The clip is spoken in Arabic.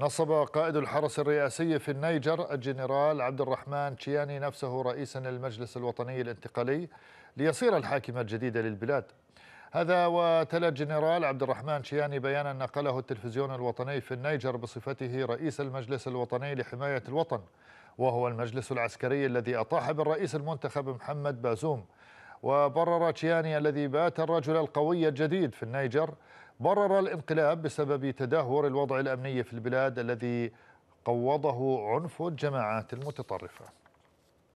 نصب قائد الحرس الرئاسي في النيجر الجنرال عبد الرحمن تشياني نفسه رئيسا للمجلس الوطني الانتقالي ليصير الحاكم الجديد للبلاد هذا وتلا الجنرال عبد الرحمن تشياني بيانا نقله التلفزيون الوطني في النيجر بصفته رئيس المجلس الوطني لحماية الوطن وهو المجلس العسكري الذي أطاح بالرئيس المنتخب محمد بازوم وبرر تشياني الذي بات الرجل القوي الجديد في النيجر برر الانقلاب بسبب تدهور الوضع الامني في البلاد الذي قوضه عنف الجماعات المتطرفه